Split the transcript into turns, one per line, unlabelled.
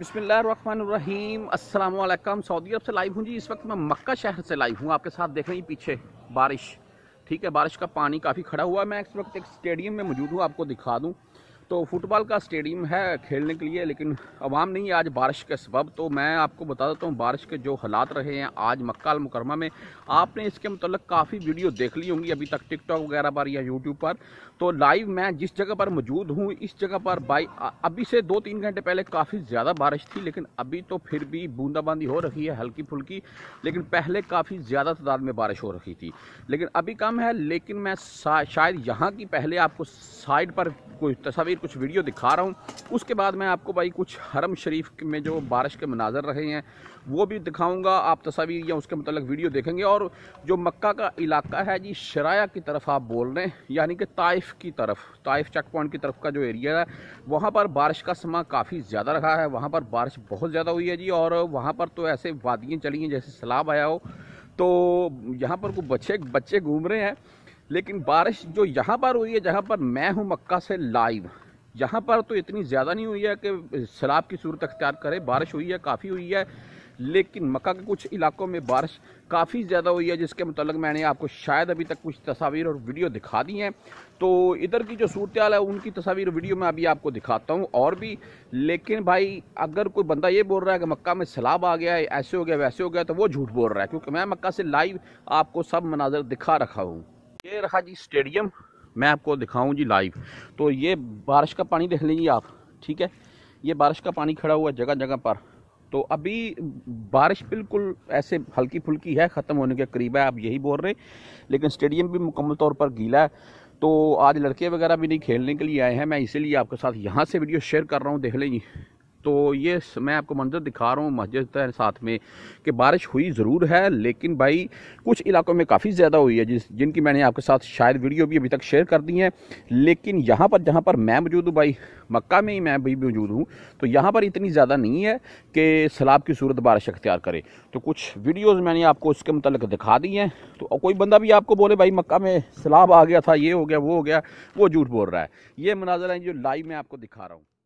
بسم اللہ الرحمن الرحیم السلام علیکم سعودی عرب سے لائیو ہوں جی اس وقت میں مکہ شہر سے لائیو ہوں آپ کے ساتھ دیکھ رہی پیچھے بارش ٹھیک ہے بارش کا پانی کافی کھڑا ہوا ہے میں اس وقت ایک سٹیڈیم میں موجود ہوں آپ کو دکھا دوں تو فٹ بال کا اسٹیڈیم ہے کھیلنے کے لیے لیکن عوام نہیں ہے آج بارش کے سبب تو میں آپ کو بتا دیتا ہوں بارش کے جو حالات رہے ہیں آج مکہ المکرمہ میں آپ نے اس کے متعلق کافی ویڈیو دیکھ لی ہوں گی ابھی تک ٹک ٹاک وغیرہ پر یا یوٹیوب پر تو لائیو میں جس جگہ پر موجود ہوں اس جگہ پر بائی ابھی سے دو تین گھنٹے پہلے کافی زیادہ بارش تھی لیکن ابھی تو پھر بھی بوندا باندی ہو رہی ہے ہلکی پھلکی لیکن پہلے کافی زیادہ تعداد میں بارش ہو رہی تھی لیکن ابھی کم ہے لیکن میں شاید یہاں کی پہلے آپ کو سائڈ پر کوئی تصاویر کچھ ویڈیو دکھا رہا ہوں اس کے بعد میں آپ کو بھائی کچھ حرم شریف میں جو بارش کے مناظر رہے ہیں وہ بھی دکھاؤں گا آپ تصاویر یا اس کے متعلق ویڈیو دیکھیں گے اور جو مکہ کا علاقہ ہے جی شرایہ کی طرف آپ بول رہے ہیں یعنی کہ طائف کی طرف طائف چیک پوائنٹ کی طرف کا جو ایریا ہے وہاں پر بارش کا سماں کافی زیادہ رہا ہے وہاں پر بارش بہت زیادہ ہوئی ہے جی اور وہاں پر تو ایسے وادیاں چلی ہیں جیسے سیلاب آیا ہو تو یہاں پر کوئی بچے بچے گھوم رہے ہیں لیکن بارش جو یہاں پر ہوئی ہے جہاں پر میں ہوں مکہ سے لائیو یہاں پر تو اتنی زیادہ نہیں ہوئی ہے کہ سیلاب کی صورت اختیار کرے بارش ہوئی ہے کافی ہوئی ہے لیکن مکہ کے کچھ علاقوں میں بارش کافی زیادہ ہوئی ہے جس کے متعلق میں نے آپ کو شاید ابھی تک کچھ تصاویر اور ویڈیو دکھا دی ہیں تو ادھر کی جو صورتحال ہے ان کی تصاویر ویڈیو میں ابھی آپ کو دکھاتا ہوں اور بھی لیکن بھائی اگر کوئی بندہ یہ بول رہا ہے کہ مکہ میں سیلاب آ گیا ہے ایسے ہو گیا ویسے ہو گیا تو وہ جھوٹ بول رہا ہے کیونکہ میں مکہ سے لائیو آپ کو سب مناظر دکھا رکھا ہوں یہ رہا جی اسٹیڈیم میں آپ کو دکھاؤں جی لائیو تو یہ بارش کا پانی دیکھ لیں جی آپ ٹھیک ہے یہ بارش کا پانی کھڑا ہوا ہے جگہ جگہ پر تو ابھی بارش بالکل ایسے ہلکی پھلکی ہے ختم ہونے کے قریب ہے آپ یہی بول رہے لیکن اسٹیڈیم بھی مکمل طور پر گیلا ہے تو آج لڑکے وغیرہ بھی نہیں کھیلنے کے لیے آئے ہیں میں اسی لیے آپ کے ساتھ یہاں سے ویڈیو شیئر کر رہا ہوں دیکھ لیں جی تو یہ میں آپ کو منظر دکھا رہا ہوں مسجد ساتھ میں کہ بارش ہوئی ضرور ہے لیکن بھائی کچھ علاقوں میں کافی زیادہ ہوئی ہے جس جن کی میں نے آپ کے ساتھ شاید ویڈیو بھی ابھی تک شیئر کر دی ہیں لیکن یہاں پر جہاں پر میں موجود ہوں بھائی مکہ میں ہی میں بھی موجود ہوں تو یہاں پر اتنی زیادہ نہیں ہے کہ سلاب کی صورت بارش اختیار کرے تو کچھ ویڈیوز میں نے آپ کو اس کے متعلق دکھا دی ہیں تو کوئی بندہ بھی آپ کو بولے بھائی مکہ میں سلاب آ گیا تھا یہ ہو گیا وہ ہو گیا وہ جھوٹ بول رہا ہے یہ مناظر ہیں جو لائیو میں آپ کو دکھا رہا ہوں